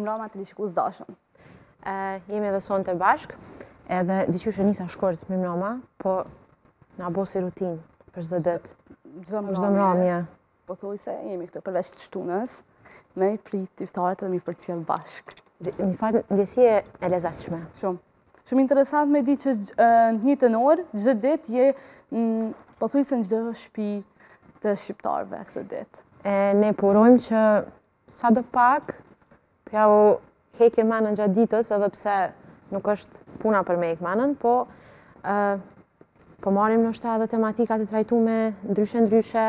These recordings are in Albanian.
Im Rama të lishiku së dashëm. Jemi edhe sonë të bashkë, edhe diqyush e nisa të më rama, po nga bo si rutinë për zdo dëtë. Gjdo më ramje. Po thuj se jemi këtë përveç të shtunës, me i prit të iftarët me i për cilë bashkë. Një farë ndjesie e lezatëshme. Shumë. Shumë interesant me di që në një të norë, gjdo dëtë je, po thuj se në gjdo shpi të shqiptarëve këtë dëtë. Ne porojmë që sa do pak, Ja, hekim hekje menën gjatë ditës, edhe pse nuk është puna për me hekje menën, po pëmarim po në shta dhe tematikat të trajtume, ndryshe ndryshe,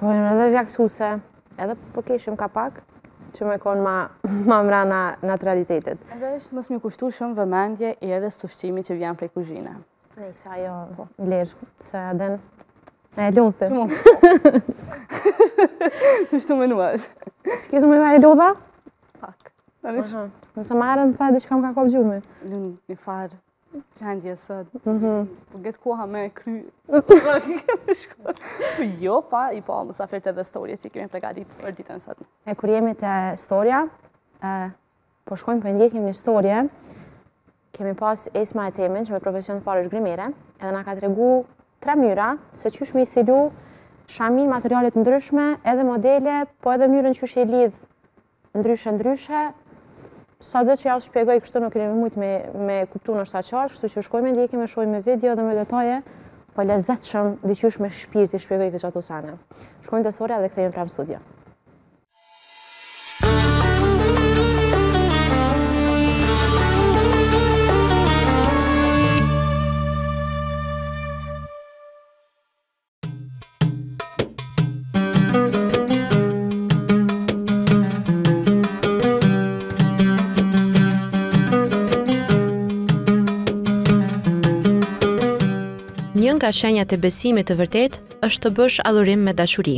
po e në dhe reaksuse, edhe po keshim ka pak, që me konë ma mra në naturalitetit. Edhe është mësë një kushtu shumë vëmendje i edhe së të shqimi që vjen për e kuzhina. Nëjë, sa jo, lirë, se aden Me e lodhë të. Që mund? Që mund? Që Që mund? Që me nuat? Që kështu me nuat? Pak. Nëse ma erën thaj dhe që kam ka kopë gjurë me? Lënë një farë që e ndje sëtë. Mhm. Po getë koha me kry. Po jo, pa, i pa, po, më sa fërë të dhe storje që i kemi pregatit për ditën në sëtë. E kur jemi të storja, po shkojmë për ndjekim një storje, kemi pas esma e temin që me profesion të parë është grimire, edhe nga ka të regu tre mënyra se qysh me instilu shamin materialet ndryshme, edhe modele, po edhe mënyrën qysh e lidh ndryshe ndryshe. Sa dhe që ja shpjegoj kështu nuk kemi mujt me, me kuptu në shta qarë, kështu që shkojme e keme shkojme me video dhe me detaje, po lezet shumë dhe qysh me shpirë të shpjegoj këtë gjatë usane. Shkojme të storja dhe këthejmë pra studio. studia. nga shenjat e besimit të vërtet është të bësh adhurim me dashuri.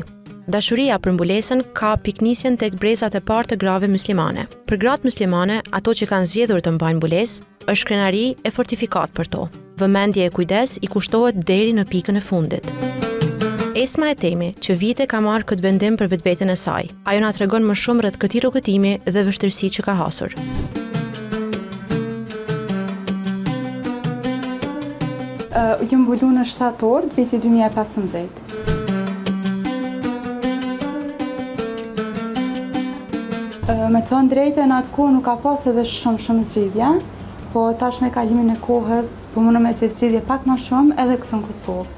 Dashuria për mbulesën ka piknisjen tek brezat e parë të grave muslimane. Për gratë muslimane, ato që kanë zgjedhur të mbajnë mbules, është krenari e fortifikat për to. Vëmendje e kujdes i kushtohet deri në pikën e fundit. Esma e temi që vite ka marrë këtë vendim për vetveten e saj. Ajo na tregon më shumë rreth këtij rrugëtimi dhe vështërsi që ka hasur. jëmë bullu në 7 orë, të viti 2015. Me thënë drejte, në atë kohë nuk ka pas edhe shumë shumë zgjidhja, po tash me kalimin e kohës, po më në me qëtë zhidhje pak ma shumë edhe këtë në Kosovë.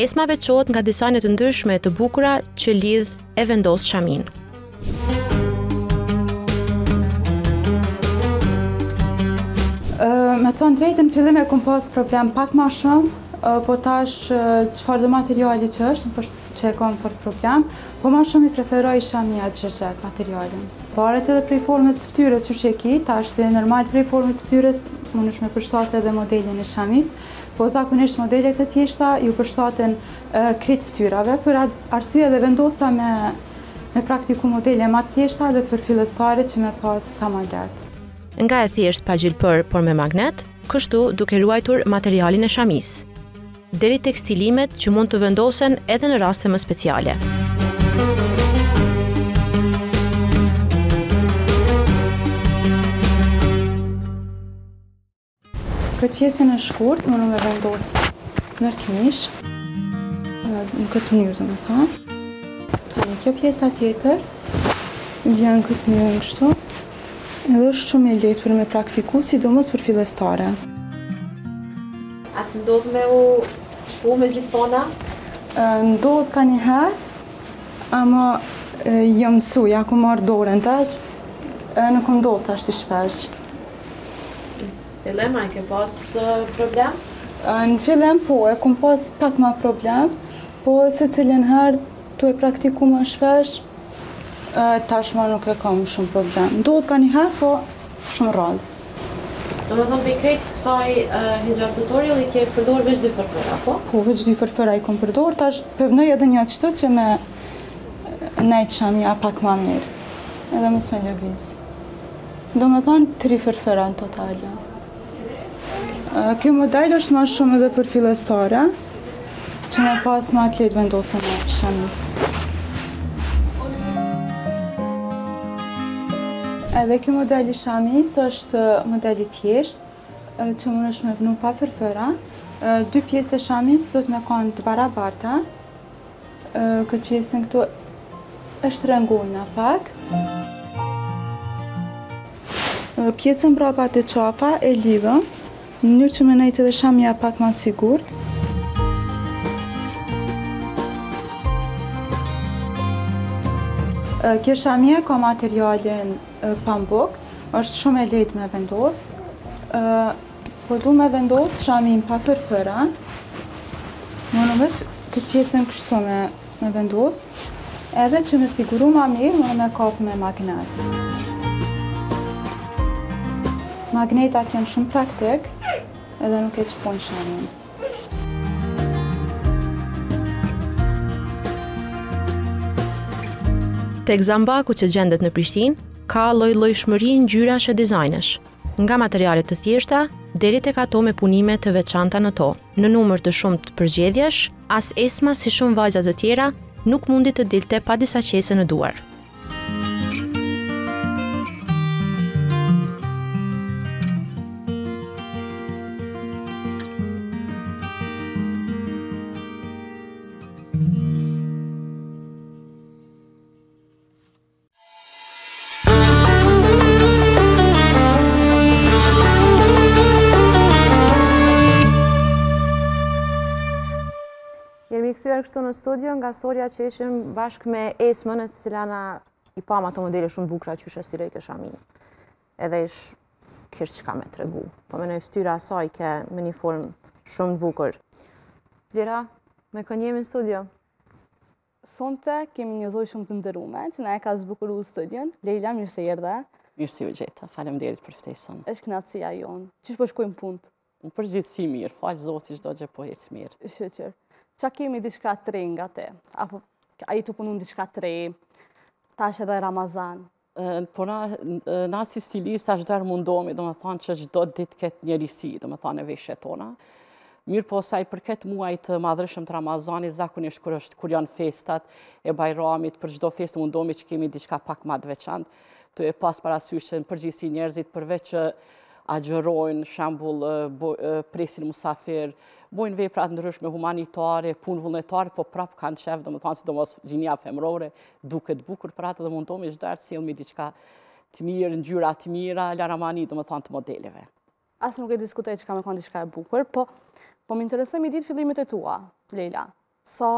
Esma veqot nga disajnët ndryshme të bukura që lidh e vendos shaminë. me të drejtë, në fillim e kom pas problem pak ma shumë, po tash qëfar dhe materiali që është, në përshë që e kom fort problem, po ma shumë i preferoj isha një atë shërgjet materialin. Varet edhe prej formës të ftyrës që që e ki, ta është dhe normal prej formës të ftyres, më nëshme përshtate edhe modelin e shamis, po zakonisht modelet e tjeshta ju përshtaten krit ftyrave, për arsye dhe vendosa me, me praktiku modelet ma të tjeshta dhe për filestare që me pas sa ma nga e thjesht pa gjilpër por me magnet, kështu duke ruajtur materialin e shamis, deri tekstilimet që mund të vendosen edhe në raste më speciale. Këtë pjesën e shkurt mund në me vendosë në kimish, në këtë një të më thonë. Kjo pjesa tjetër, vjen këtë një në kështu, Edhe është shumë e lehtë për me praktiku, sidomos për fillestare. A të ndodh me u shpu me gjithona? Ndodh ka një herë, ama jam su, ja ku marë dorën tash, nuk ndodh tash të shpesh. Filem, a ke pas problem? Në filem, po, e kom pas pak ma problem, po se cilin herë të e praktiku ma shpesh, tashma nuk e kam shumë problem. Ndodh ka njëherë, po shumë rallë. Në më thëmë, bëjkrejt kësaj uh, hijab i ke përdorë veç dy fërfëra, po? Po, veç dy fërfëra i kom përdor, tash pëvnoj edhe një atështu që me nejtë shami a pak ma mirë, edhe mos me lëviz. Do më thëmë, tri fërfëra në totalja. Uh, Kjo model është ma shumë edhe për filestore, që me pas ma të letë vendosën e shamisë. Edhe kjo modeli shamis është modeli thjesht, që mund është me vënu pa fërfëra. Dy pjesë e shamis do të me kanë të barabarta. Këtë pjesën këtu është rëngojnë pak. Pjesën braba të qafa e lidhëm, në njërë që me nejtë dhe shamia pak ma sigurët. Kjo shamje ka materialin pambuk, është shumë e lejt me vendosë. Po du me vendosë shamin pa fërfëra. Më në mëqë këtë pjesën kështu me, me vendosë. Edhe që me siguru ma mirë, më në me kapë me magnet. Magnetat janë shumë praktikë edhe nuk e qëpon shamin. Tek zambaku që gjendet në Prishtinë ka lloj llojshmëri shmëri ngjyra shë dizajnesh, nga materiale të thjeshta deri tek ato me punime të veçanta në to. Në numër të shumtë të përgjedhjesh, as esma si shumë vajza të tjera nuk mundi të dilte pa disa qese në duar. rikëthyre kështu në studio nga storja që ishim bashkë me esmën e të lana i pama të modeli shumë bukra që shë stilej kësha mi. Edhe ish kështë që ka me të regu. Po me në iftyra asaj ke me një formë shumë bukur. Lira, me kënë jemi në studio? Sonte kemi një zoj shumë të ndërume që na e ka zbukuru u studion. Lejla, mirë se jërë dhe. Mirë si ju gjeta, falem derit për ftesën. Êshtë knatësia jonë. Qështë po shkojmë punë? Në përgjithësi mirë, falë zotë i shdo gjë po jetë mirë. Shëqërë që kemi diçka të re nga te? Apo a i të punu në diçka tre, re, tash edhe Ramazan? Po na, na si stilist është dherë mundomi, do me thonë që gjdo ditë këtë risi, do me thonë e veshe tona. Mirë po saj për këtë muaj të madrëshëm të Ramazani, zakonisht kërë është kur janë festat e bajramit, për gjdo fest mundomi që kemi diçka pak madhë veçantë të e pas parasyshën përgjisi njerëzit përveç agjerojnë, shambull presin musafir, bojnë vej pra të ndryshme humanitare, punë vullnetare, po prapë kanë qefë, dhe më thonë si do mos gjinja femrore, duke të bukur pra të dhe mundohme gjithë dherë cilë me diqka të mirë, në gjyra të mira, ljaramani, dhe më thonë të modeleve. Asë nuk e diskutaj që ka me konë diqka e bukur, po, po më interesëm i ditë fillimit e tua, Leila. Sa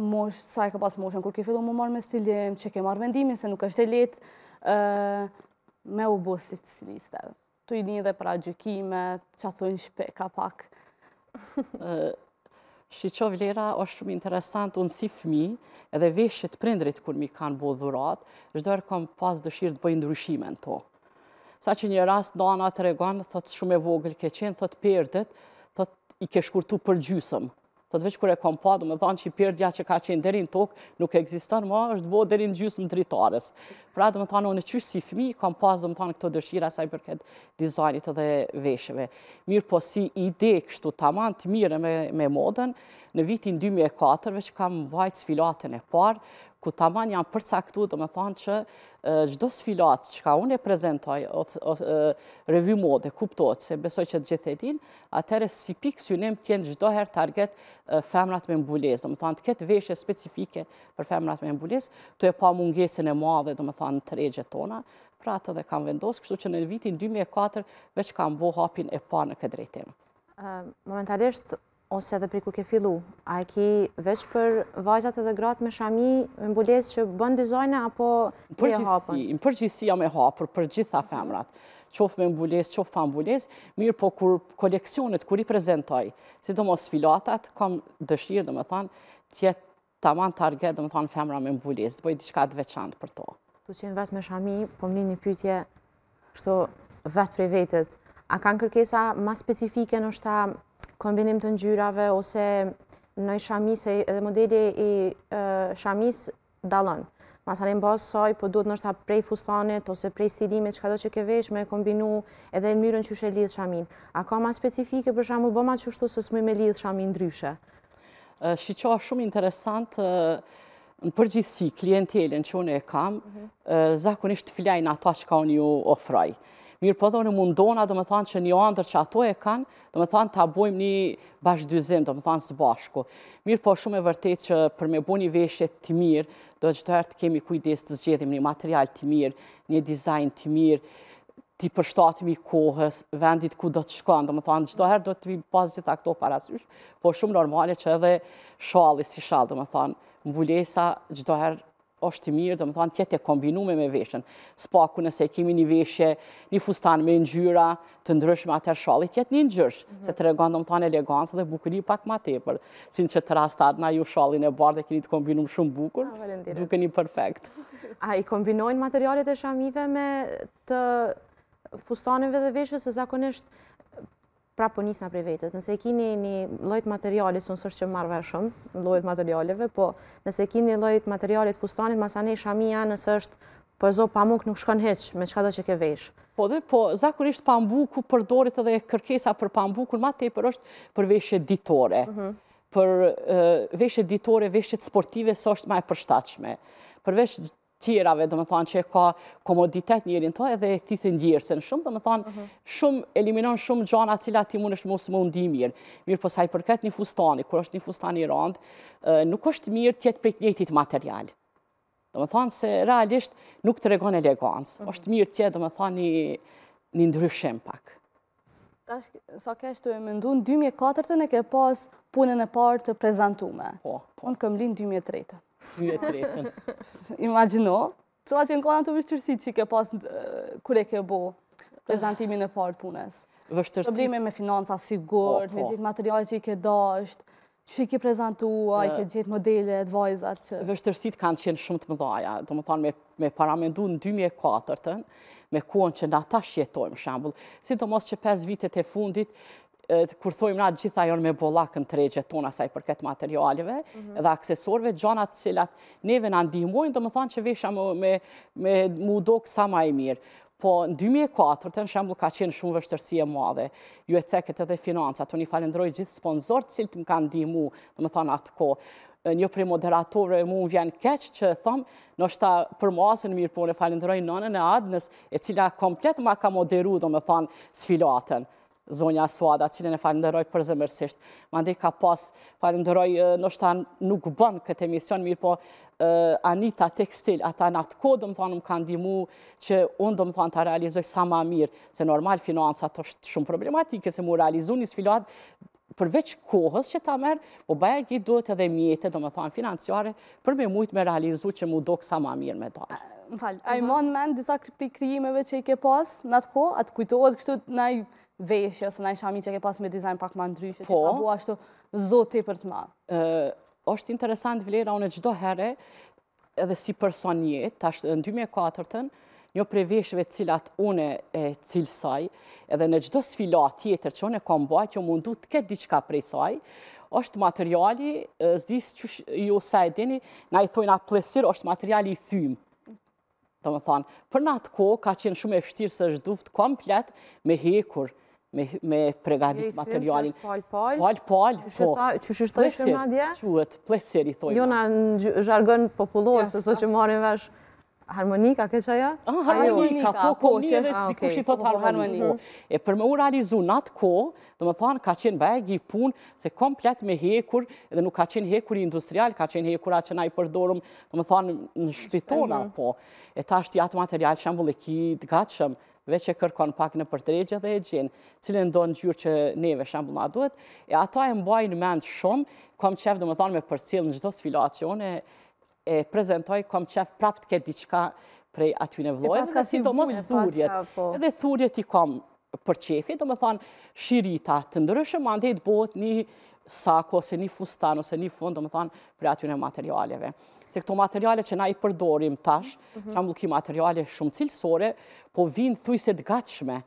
mosh, sa e ka pas moshën, kur ke fillon më marrë me stilim, që ke marrë vendimin, se nuk është e letë, me u bësit stilistet të i një dhe pra gjykime, që ato një shpeka pak. Shqo vlera është shumë interesant unë si fmi edhe veshët prindrit kur mi kanë bo dhurat, shdojrë kam pas dëshirë të bëjë ndryshime në to. Sa që një rast dana të regonë, thotë shumë e vogël ke qenë, thotë perdet, thotë i ke shkurtu për gjysëm të veç kur e kom pa, do me thonë që i pyrdja që ka qenë derin tokë nuk e egziston ma, është bo derin gjysë më dritares. Pra, do me thonë, unë e qysh si fmi, kom pas, do me thonë, këto dëshira saj për këtë dizajnit dhe veshëve. Mirë po si ide kështu taman të mire me, me modën, në vitin 2004, veç kam bajtë sfilatën e parë, ku taman janë përcaktu, do me thonë që gjdo sfilat që ka unë e prezentoj, revy mode, kuptot, se besoj që të gjithë e din, atëre si pikë synim tjenë gjdo her target femrat me mbules, do me thonë të ketë veshje specifike për femrat me mbules, të e pa mungesin e madhe, do me thonë të regje tona, pra të dhe kam vendosë, kështu që në vitin 2004 veç kam bo hapin e pa në këtë drejtim. Momentalisht, ose edhe pri kur ke fillu, a e ki veç për vajzat edhe gratë me shami, me mbulesë që bën dizajne, apo ke e hapën? Në përgjithsi jam e hapër për gjitha femrat, qofë me mbulesë, qofë pa mbulesë, mirë po kur koleksionet, kur i prezentoj, si do mos filatat, kam dëshirë, dhe me thanë, tjetë të aman target, dhe me thanë femra me mbulesë, dhe di diçka të veçantë për to. Tu qenë vetë me shami, po më një pytje, kështo vetë prej vetët, A kanë kërkesa ma specifike në shta kombinim të ngjyrave ose në shamis edhe modeli i shamis dalon. Masarim bas saj, po duhet nështë ta prej fustanit ose prej stilimit, qka do që ke vesh me kombinu edhe në myrën që shë lidhë shamin. A ka ma specifike për shamull, bëma që shtu së smu me lidhë shamin ndryshe? Shqyqa shumë interesant në përgjithsi klientelin që unë e kam, mhm. zakonisht filajnë ata që ka unë ju ofraj mirë po dhoni mundona, do me thanë që një andër që ato e kanë, do me thanë të abojmë një bashkëdyzim, do me thanë së bashku. Mirë po shumë e vërtet që për me bu një veshjet të mirë, do të gjithë të kemi kujdes të zgjedhim një material të mirë, një dizajn të mirë, të i përshtatëm i kohës, vendit ku do të shkonë, do më thonë, gjitha herë do të i pasë gjitha këto parasysh, po shumë normale që edhe shalli si shall, do më thonë, mbulesa gjitha herë është të mirë, dhe më thonë, tjetë e kombinume me veshën. Spaku ku nëse kemi një veshë, një fustan me ngjyra, të ndryshme atër shalit, tjetë një një mhm. se të regandë, dhe më thonë, elegancë dhe bukëri pak ma tepër, sinë që të rastat na ju shalin e bardë, dhe keni të kombinume shumë bukur, ah, duke një perfekt. A i kombinojnë materialet e shamive me të fustanive dhe veshës, se zakonisht prapë për po njësëna prej vetët. Nëse e kini një lojtë materialit së nësë është që marrë shumë, në materialeve, po nëse e kini një lojtë fustanit, masë anë e shami janë nësë është për zo nuk shkon heq me qka do që ke vesh. Po dhe, po zakurisht pambuku mbuku për dorit edhe kërkesa për pambukun, në ma te për është për veshje ditore. Mhm. Për veshje ditore, veshje sportive, së është ma e përshtachme. Për veshje tjerave, do më thonë që ka komoditet njërin të edhe e thë ndjërësën shumë, do më thonë mhm. shumë, eliminon shumë gjana cila ti mund është mos më undi mirë. Mirë, po saj përket një fustani, kur është një fustani i randë, nuk është mirë tjetë prejtë njëtit material. Do më thonë se realisht nuk të regon elegancë. Mhm. është mirë tjetë, do më thonë një ndryshim pak. Sa kështë të e mëndu, në 2004-ën e ke pas punën e partë të prezentume. Po, po. Unë këm linë 2003 hyë të retën. Imagino, që la qenë kona të vështërësit që ke pas e ke bo prezentimin e partë punës? Vështërësit? Problemi me financa, sigur, po, me po. gjithë materialet që i ke dasht, që i ke prezentua, i ke gjithë modelet, vajzat që... Vështërësit kanë qenë shumë të mëdhaja, do më thonë me paramendu në 2004-ën, me kohën që në ata shjetojmë shambull, si do mos që 5 vitet e fundit, kur thojmë na gjitha jonë me bollakën të tona saj i përket materialeve mhm. dhe aksesorve, gjonat cilat neve në ndihmojnë, do më thonë që vesha me mu do kësa ma e mirë. Po, në 2004, të në shemblë, ka qenë shumë vështërsie madhe, ju e ceket edhe financat, unë i falendroj gjithë sponsorët që më kanë ndihmu, do më thonë atë ko, një prej moderatorëve mu vjen vjenë keqë që thëmë, nështë për masën mirë, po, unë falendroj nënën e adnës, e cila komplet ma ka moderu, do sfilatën zonja Suada, cilën e falenderoj për zemërsisht. Ma ndih ka pas, falenderoj, nështë ta nuk bën këtë emision, mirë po Anita Tekstil, ata në atë kodë, më thonë, më kanë dimu që unë dëmë thonë të realizoj sa ma mirë, se normal, finansat është shumë problematike, se mu realizu një sfiluat përveç kohës që ta merë, po bëja gjithë duhet edhe mjetët, do më thonë, financiare, për me mujtë me realizu që mu do kësa ma mirë me dalë. Më falë, a i disa pikrijimeve që i ke pas, në atë atë kështu, në i veshje, ose në një mi që ke pas me dizajn pak ma ndryshe, që po. ka bu ashtu zote për të madhë? është interesant vlera unë gjdo herë, edhe si person jetë, ashtë në 2004-ën, një prej veshve cilat une e cilësaj, edhe në gjdo sfila tjetër që une kom bëjt, që mundu të ketë diqka prej saj, është materiali, zdis që ju sa e dini, na i thojna plesir, është materiali i thymë. Të më thanë. për në atë ko, ka qenë shumë e fështirë së është komplet me hekur, me pregadit materialin. Pall, pall, pall, po. Qështë është të ishë në madje? Qëhet, pleser i thojnë. Jona në zhargën populor, se së që marim vesh harmonika, ke që ajo? A, ah, harmonika, po, po, që është të i thot harmoniko. E për me u realizu në atë ko, dhe më thanë, ka qenë bëjegi punë, se komplet me hekur, dhe nuk ka qenë hekur industrial, ka qenë hekura që na i përdorum, dhe më thanë, në shpitona, mm. po. E ta është i atë material që ambulliki të gatshëm, dhe që kërkon pak në përdrejgjë dhe e gjenë, cilin do në gjyrë që neve shambull nga duhet, e ato e mbajnë mend shumë, kom qef dhe më thonë me cilë në gjithdo sfilacion, e prezentoj kom qef prap të këtë diqka prej aty në vlojë, dhe si do mos thurjet, po. edhe thurjet i kom për qefi, do më thonë shirita të ndryshë, ma ndhejt bot një sako, ose një fustan, ose një fund, do më thonë prej aty në materialeve se këto materiale që na i përdorim tash, që mhm. am lukim materiale shumë cilësore, po vinë thujse të gatshme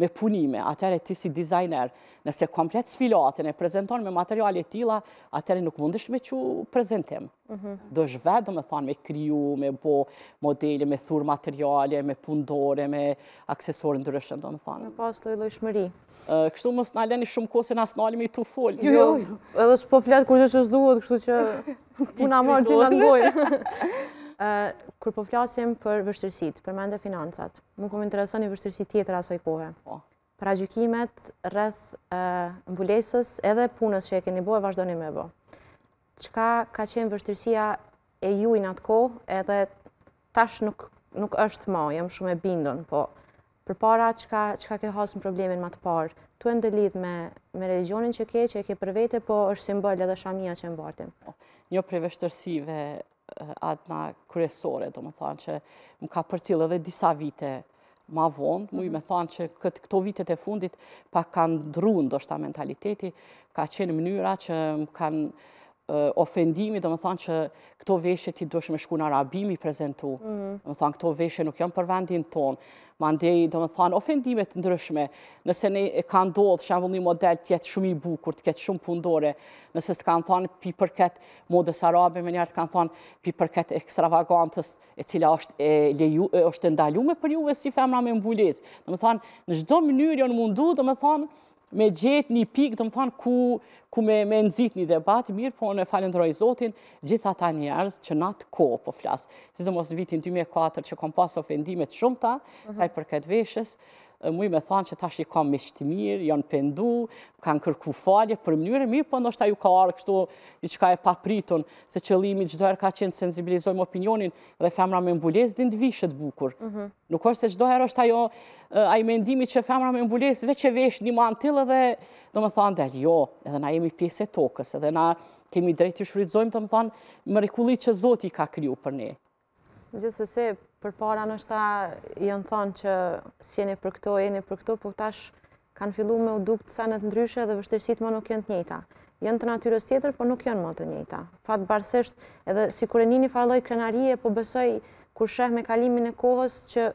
me punime, atëre ti si dizajner, nëse komplet sfilatën e prezenton me materialet tila, atëre nuk mundesh me që prezentim. Mhm. Do shve, do me thonë, me kryu, me bo modeli, me thur materiale, me pundore, me aksesorë ndryshën, do me thonë. Në pas loj loj shmëri. Kështu mos në aleni shumë kose në asnali me të full. Jo, jo, jo, edhe s'po fletë kërë që s'duhet, kështu që puna marë gjithë në ngojë. kërë po flasim për vështërësit, për mende financat, më këmë interesoni vështërësit tjetër aso i kohë. Pra po. gjykimet rrëth mbulesës edhe punës që e keni bo e vazhdojnë me bo. Qka ka qenë vështërësia e ju në atë kohë edhe tash nuk është ma, jam shumë e bindon, po për para qka ke hasën problemin më të parë, tu e ndëllidh me religionin që ke, që e ke për vete, po është simbol edhe shamia që mbartin. Një po. jo prej vështërsive atëna kryesore, do më thanë që më ka përcil edhe disa vite ma vonë, mu i me mhm. thanë që këto vitet e fundit pa kanë drunë, do shta mentaliteti, ka qenë mënyra që më kanë, ofendimi, dhe më thanë që këto veshët i dush me shku në arabimi prezentu, mhm. dhe më thanë këto veshët nuk janë për vendin tonë, ma ndejë, dhe më thanë ofendimet ndryshme, nëse ne e ka ndodhë që e vëllë një model tjetë shumë i bukur, të ketë shumë pundore, nëse të kanë thanë pi përket modës arabe, me njerët kanë thanë pi përket ekstravagantës e cila është ndalume për juve si femra me mbulez, dhe më thanë në gjdo mënyrë jo në mundu, do më thanë me gjetë një pikë të më thonë ku me nëzit një debat, mirë po në falendroj Zotin, gjitha ta njerës që natë koë po flasë. Zitë mos në vitin 2004 që kom pasë ofendimet shumë ta, mhm. saj për këtë veshës, mui me thonë që tash i kam me shtimir, janë pendu, kanë kërku falje për mënyrë mirë, po ndoshta ju ka arë kështu i qka e papriton, se qëlimi gjithdojrë ka qenë të sensibilizojmë opinionin dhe femra me mbules dhe ndvishet bukur. Mhm. Nuk është se gjithdojrë është ajo a i mendimi që femra me mbules veç e vesh një ma në tëllë dhe do me thonë dhe jo, edhe na jemi pjesë e tokës, edhe na kemi drejtë të shfridzojmë të me më që Zoti ka kryu për ne. Gjithë për para në shta janë thonë që si jeni për këto, jeni për këto, po tash kanë fillu me u duk të sanët ndryshe dhe vështërësit më nuk janë të njëta. Janë të natyres tjetër, po nuk janë më të njëta. Fatë barësisht, edhe si kure një një farloj krenarie, po besoj kur shëh me kalimin e kohës që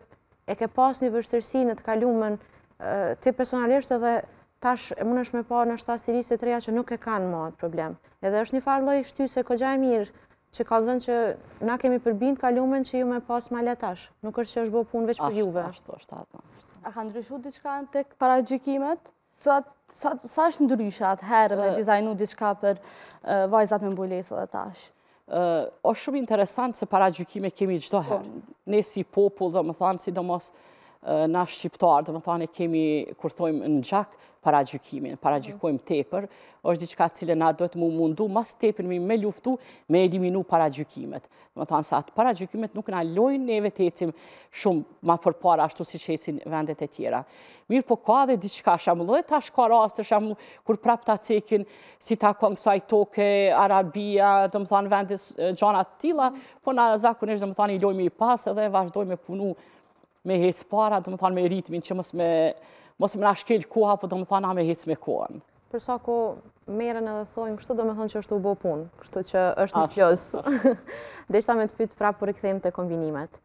e ke pas një vështërësi në të kalumen të personalisht edhe tash e mund është me parë në shta siris e treja që nuk e kanë më problem. Edhe është një farloj shty se e mirë, që ka zënë që na kemi përbind kalumen që ju me pas ma letash. Nuk është që është bo punë veç për juve. Ashtë, ashtë, ashtë. A ka ndryshu diçka në tek para gjikimet? Sa është ndryshat atë herë me dizajnu diçka për vajzat me mbulesë dhe tash? O shumë interesant se para gjikime kemi gjdo herë. Po. Ne si popull dhe më thanë, si do mos na shqiptar, dhe më thane, kemi kurthojmë në gjak para gjykimin, para gjykojmë tepër, është diqka cilë na do të mundu, mas tepër me me luftu, me eliminu para gjykimet. Dhe më thane, sa atë para gjykimet nuk në alojnë, ne vetë e shumë ma përpara, ashtu si që vendet e tjera. Mirë, po ka dhe diqka shamullu, dhe ta shka rastë, shamullu, kur prap ta cekin, si ta kënë kësaj toke, Arabia, dhe më thane, vendis gjanat tila, po na zakonisht dhe më thane, i lojmë i pasë vazhdojmë e punu me hes para, do më thonë me ritmin që mos me, mos me nashkel koha, po do më thonë a me hes me kohën. Përsa ko merën edhe thonë, kështu do më thonë që është u bo punë, kështu që është në pjës. dhe ta me të pytë prapë për po këthejmë të kombinimet.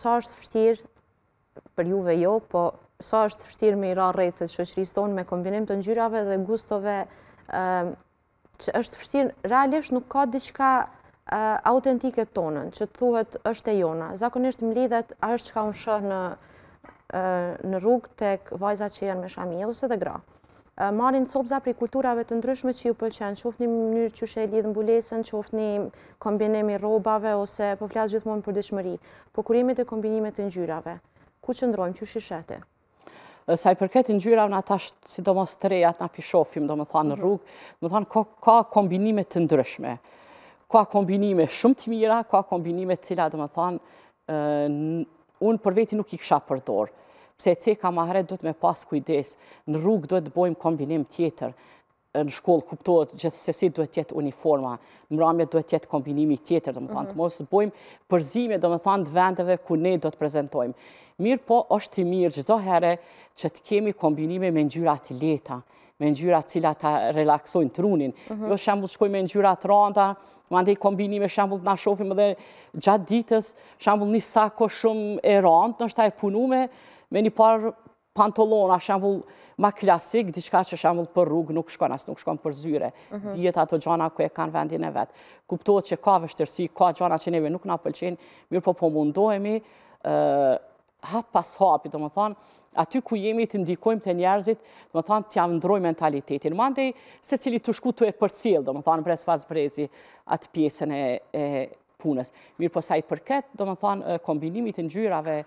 sa është fështirë për juve jo, po sa është fështirë me i ra rejtët që është me kombinim të ngjyrave dhe gustove, që është fështirë, realisht nuk ka diqka autentike tonën, që të thuhet është e jona. Zakonisht mlidhet është që ka unë shërë në rrugë të vajzat që janë me shami, ose dhe gra. Marin copza pri kulturave të ndryshme që ju pëlqenë, qoftë një mënyrë që shë e lidhë mbulesën, qoftë një kombinimi robave, ose po flasë gjithmonë për dëshmëri, po kurimit e kombinimet të njyrave, ku që ndrojmë, që Sa Saj përket njyra, në ata shë sidomos të rejat, në pishofim, do më thanë në mhm. rrugë, do më thanë ka kombinimit të ndryshme, ka kombinime shumë të mira, ka kombinime të cila, dhe më thanë, unë për veti nuk i kësha përdorë. Pse e ceka ma hretë do të me pas kujdes, në rrugë do të bojmë kombinim tjetër, në shkollë kuptohet gjithë si duhet tjetë uniforma, mramje ramje duhet tjetë kombinimi tjetër, dhe më thanë të mhm. mosë bojmë përzime, dhe më thanë të vendeve ku ne do të prezentojmë. Mirë po, është të mirë gjithë do herë që të kemi kombinime me njyrat të leta, me njyra cila ta relaksojnë trunin. Mhm. Jo shambull shkoj me njyra të randa, më kombini kombinime shambull të nashofim edhe gjatë ditës, shambull një sako shumë e randë, nështë ta e punume me një parë pantolona, shambull ma klasik, diçka që shambull për rrugë nuk shkon, asë nuk shkon për zyre, mhm. djetë ato gjana ku e kanë vendin e vetë. Kuptohet që ka vështërsi, ka gjana që neve nuk nga pëlqenë, mirë po po mundohemi, hap pas hapi, do më thonë, aty ku jemi të ndikojmë të njerëzit, dhe më thanë, të javëndroj mentalitetin. Më andej, se cili të shku të e përcil, dhe më thanë, brez pas brezi atë pjesën e punës. Mirë po sa i përket, dhe më thanë, kombinimit gjyrave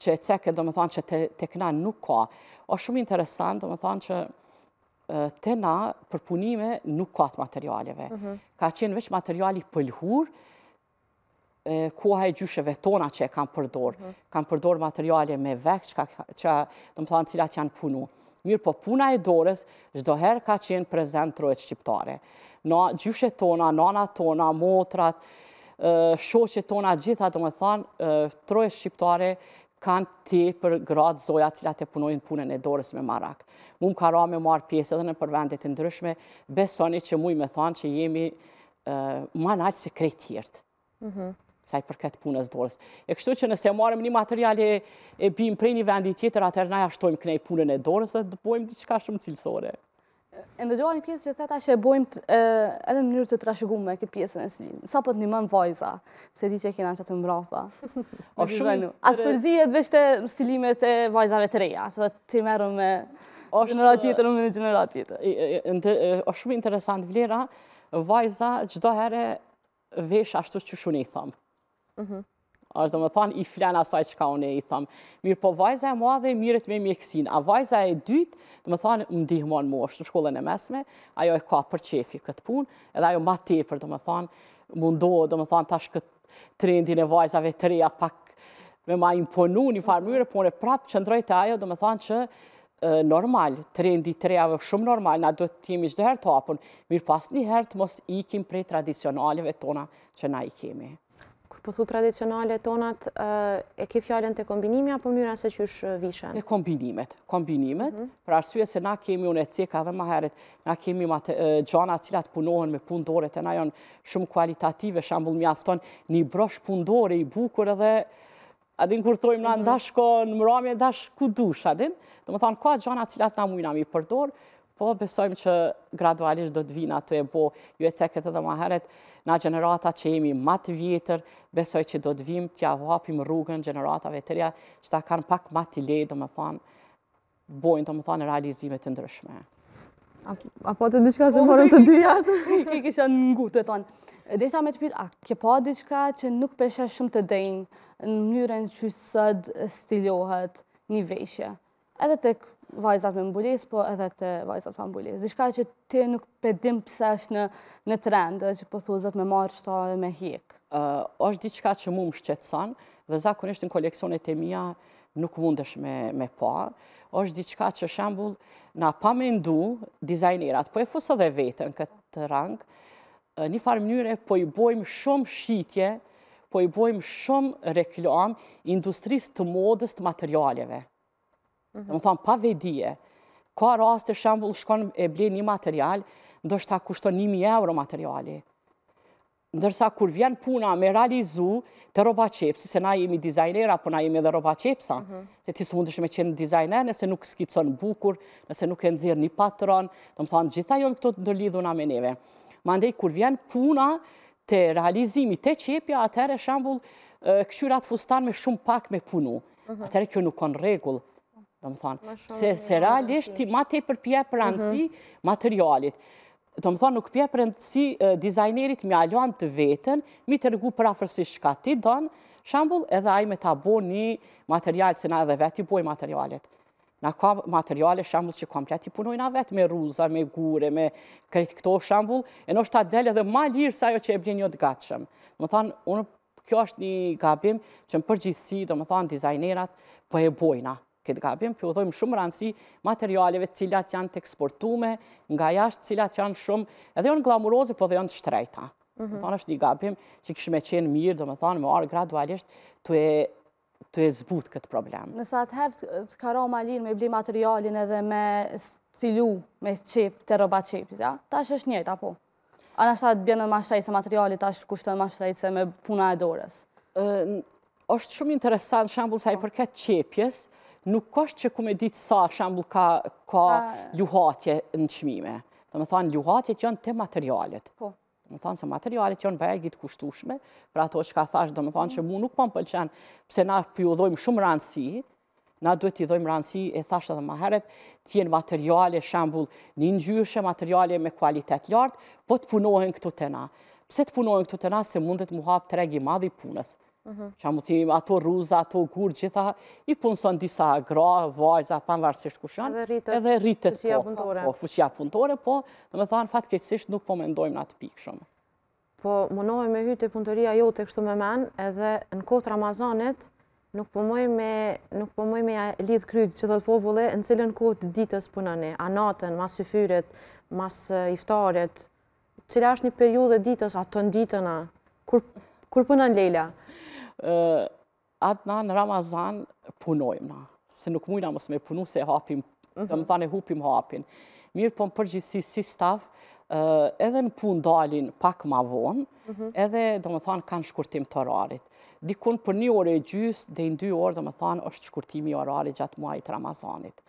që e ceket, dhe më thanë, që të këna nuk ka. O shumë interesant, dhe më thanë, që të na përpunime nuk ka të materialeve. Mhm. Ka qenë veç materiali pëllhurë, koha e gjusheve tona që e kam përdor, mhm. kam përdor materiale me vek që të më thanë cilat janë punu. Mirë po puna e dorës, zdoher ka qenë prezent trojët shqiptare. Në gjushe tona, nana tona, motrat, shoqe tona, gjitha të më thanë, të shqiptare kanë ti për gradë zoja cilat e punojnë punën e dorës me marak. Mu më kara me marë pjesë edhe në përvendit të ndryshme, besoni që mu i me thanë që jemi ma nalë se krejtë mhm saj për këtë punës dorës. E kështu që nëse marëm një material e bim prej një vendi tjetër, atër na jashtojmë kënej punën e dorës dhe bojmë një që shumë cilësore. E në një pjesë që theta që e bojmë edhe në mënyrë të trashëgumë me këtë pjesën e si. Sa pot një mënë vajza, se di që e kena që të mbratha. Atë përzi e dhe stilimet e vajzave të reja, se dhe të merë me generat tjetër, në mënë generat tjetër. O shumë interesant, Vlera, vajza gjdo herë vesh ashtu që shunë i thamë është dhe më thanë i flenë asaj që ka une i thamë. Mirë po vajza e madhe mirët me mjekësin, a vajza e dytë dhe më thanë më dihmonë në shkollën e mesme, ajo e ka për qefi këtë punë, edhe ajo ma tepër dhe më thanë mundohë dhe më thanë tash këtë trendin e vajzave të reja pak me ma imponu një farmyre po në prapë që ndrojt e ajo dhe më thanë që normal, trendi të rejave shumë normal, na do të kemi qdo herë të apën, mirë pas një herë të mos ikim prej tradicionaleve tona që na i kemi po thu tradicionale tonat, e ke fjallën të kombinimi apo mënyra se që është vishën? E kombinimet, kombinimet, mhm. për arsye se na kemi unë e cika dhe ma heret, na kemi gjana cilat punohen me pundore, të na janë shumë kualitative, shambull mi afton një brosh pundore i bukur edhe, Adin, kur thojmë na mhm. ndashko, në mërami e ndashku dush, adin, dhe më thonë, ka gjana cilat na mujna mi përdor, Po, besojmë që gradualisht do të vinë ato po e bo, ju e ceket edhe heret, na generata që jemi matë vjetër, besoj që do të vim tja hapim rrugën generatave të rja, që ta kanë pak matë i ledë, do me thonë, bojnë, do me thonë, realizimet të ndryshme. Apo të diçka se morëm të dyjat? Ki kisha në ngutë të tonë. Dhe isha me të pitë, a ke pa diçka që nuk pesha shumë të dejnë në mënyrën që sëtë stilohet një veshje? edhe të vajzat me mbulis, po edhe të vajzat pa mbulis. Dishka që ti nuk pedim pëse është në, në trend, edhe që po thuzet me marë qëta dhe me hik. është diçka që mu më shqetsan, dhe zakonisht në koleksionet e mija nuk mundesh me, me pa, është diçka që shambull na pa me ndu dizajnirat, po e fusë dhe në këtë rang, një farë mënyre po i bojmë shumë shqitje, po i bojmë shumë reklam industrisë të modës të materialeve. Mhm. Dhe më thonë, pa vedije, ka raste shembul shkon e ble një material, ndoshta kushton 1.000 euro materiali. Ndërsa kur vjen puna me realizu të roba qepsi, se na jemi dizajnera, po na jemi edhe roba qepsa, mhm. se ti së mundesh me qenë dizajner, nëse nuk skicon bukur, nëse nuk e nëzirë një patron, të më thonë, gjitha jo në këto të ndërlidhuna me neve. Ma ndej, kur vjen puna të realizimi të qepja, e shambull, këqyrat fustan me shumë pak me punu. Mm kjo nuk kanë regullë do më thonë, se se realisht ti ma te përpje mhm. për anësi materialit. Do më thonë, nuk pje për anësi dizajnerit me aluan të vetën, mi të rëgu për afërsi shka ti donë, shambull edhe aj me ta bo një material, se na edhe veti boj materialit. Na ka materiale shambull që komplet i punojna vetë me ruza, me gure, me kretë këto shambull, e nështë ta delë edhe ma lirë sa jo që e blinë një të gatshëm. Do më thonë, unë, kjo është një gabim që në përgjithsi, do më thonë, dizajnerat për po e bojna. Këtë kapim, kjo dhojmë shumë rëndësi materialeve cilat janë të eksportume, nga jashtë cilat janë shumë, edhe janë glamurozi, po dhe janë të shtrejta. Më mhm. thonë është një gabim që kishme qenë mirë, do më thonë, më arë gradualisht të e zbut këtë problem. Nësa të herë të karo ma linë me bli materialin edhe me cilu, me qip, të roba qip, ta është është njëta po? A në shtatë bjene ma shrejtë se materialit, ta është kushtën ma shrejtë se me puna e dorës? është shumë interesant shambull sa i po. përket qepjes, nuk është që ku me ditë sa shambull ka ljuhatje në qmime. Dhe me thonë, ljuhatje janë të materialet. Po. Dhe me thonë, se materialet të janë bëjegit kushtushme, pra to që ka thash, dhe me thonë që mm. mu nuk po më pëlqen, pëse na pëjudhojmë shumë rëndësi, na duhet të idhojmë rëndësi e thash të dhe maheret, të janë materiale shambull një një njëshë, materiale me kualitet lartë, po të punohen këtu të na. Pse të punohen këtu të na, se mundet mu hapë të madhi punës. Mhm. që amë të imë ato ruzë, ato gurë, gjitha, i punëson disa gra, vajza, panëvarësisht kush edhe rritët po, fuqia punëtore, po, dhe me thanë, fatë nuk po mendojmë në atë pikë shumë. Po, më nojë me hytë i punëtëria jo të kështu me menë, edhe në kohët Ramazanit, nuk po mojë me po lidhë krytë që dhe të povullë, në cilën kohët ditës punëni, anatën, mas syfyret, mas iftaret, cilë ashtë një periudhe ditës, atë të nditëna, kur Kur punon Leila? Atë na në Ramazan punojma, se nuk mujna mos me punu se hapim, mhm. dhe më thane hupim hapin. Mirë po më përgjithsi si staf, edhe në pun dalin pak ma vonë, mhm. edhe dhe më thane kanë shkurtim të rarit. Dikun për një orë e gjysë, dhe një në dy orë dhe më thane është shkurtimi i rarit gjatë muajit Ramazanit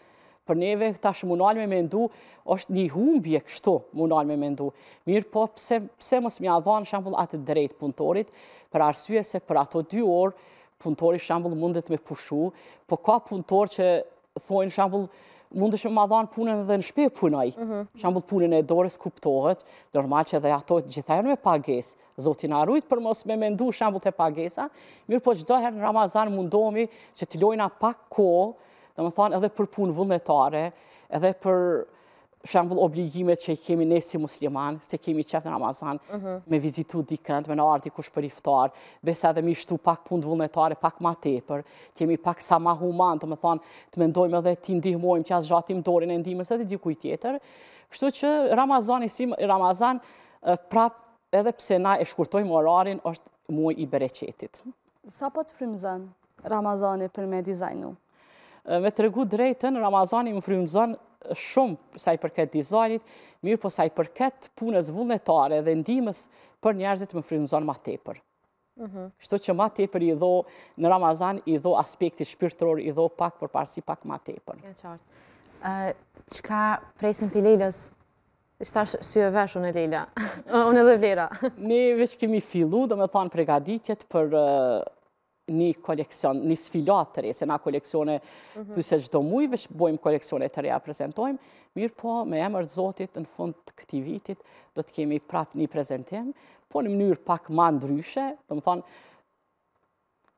për neve tash mundal me mendu, është një humbje kështu mundal me mendu. Mirë po, pse, mos mja dhanë shambull atë drejt punëtorit, për arsye se për ato dy orë, punëtori shambull mundet me pushu, po ka punëtor që thojnë shambull, mund është me ma dhanë punën dhe në shpe punaj. Mhm. Shambull punën e dorës kuptohet, normal që dhe ato janë me pages, zotin arrujt për mos me mendu shambull të pagesa, mirë po qdoher në Ramazan mundomi që t'lojna pak ko, dhe më thanë edhe për punë vullnetare, edhe për shembul obligimet që i kemi ne si musliman, se kemi qefë në Ramazan, mhm. me vizitu dikënd, me në ardi kush për iftar, besa edhe mi shtu pak punë vullnetare, pak ma tepër, kemi pak sa ma human, të më thanë, të mendojmë edhe ti ndihmojmë, që asë gjatim dorin e ndihmës edhe dikuj tjetër, kështu që Ramazan, si Ramazan, prap edhe pse na e shkurtojmë orarin, është muaj i bereqetit. Sa po të frimëzën Ramazani për me dizajnu? me të regu drejten, Ramazani më frymëzon shumë saj përket dizajnit, mirë po saj përket punës vullnetare dhe ndimës për njerëzit më frymëzon ma tepër. Mhm. Shto që ma tepër i dho, në Ramazan i dho aspekti shpirtëror, i dho pak për parësi pak ma tepër. Ja qartë. ka presin për lejlës? Ishtash syë vesh unë e lejla, unë edhe vlera. Ne veç kemi fillu, do me thonë pregaditjet për një koleksion, një sfilat të rejë, se na koleksione, mhm. të se gjdo mujve, që bojmë koleksione të reja prezentojmë, mirë po, me emër të zotit, në fund të këti vitit, do të kemi prap një prezentim, po në mënyrë pak ma ndryshe, do më thonë,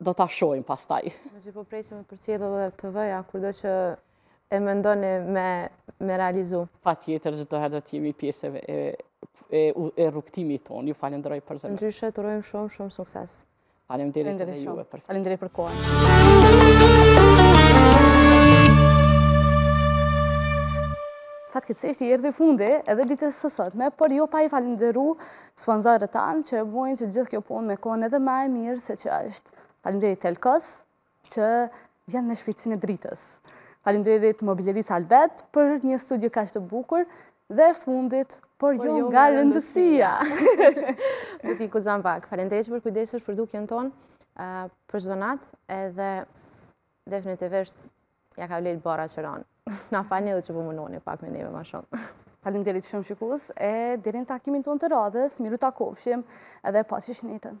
do të ashojmë pas taj. Më që po prejshme për qëtë dhe të vëja, kur do që e më ndoni me realizu. Pa tjetër, gjdo herë do të jemi pjeseve e rukëtimi tonë, ju falendroj për zemës. Ndryshe, të rojmë shumë, shumë sukses. Falem deri të dhe juve për fatë. Falem për kohën. Fatë këtë seshti i erdi funde edhe ditës sësot me, për jo pa i falenderu sponsorët tanë që bojnë që gjithë kjo punë me kohën edhe ma e mirë se që është falem deri telkos që vjen me shpejtësin e dritës. Falem deri të mobilerisë albet për një studio ka shtë bukur dhe fundit për jo nga rëndësia. Buti Kuzan Vak, falem të eqë për kujdesës për duke në tonë, për zonat, edhe definitivisht ja ka vlerë bara që ranë. Na falem edhe që po mënoni pak me neve ma shumë. Falem të shumë shikus, e dirin takimin tonë të radhës, miru takovshim edhe pasish në të.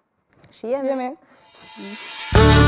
Shijemi. Shijemi. Mm.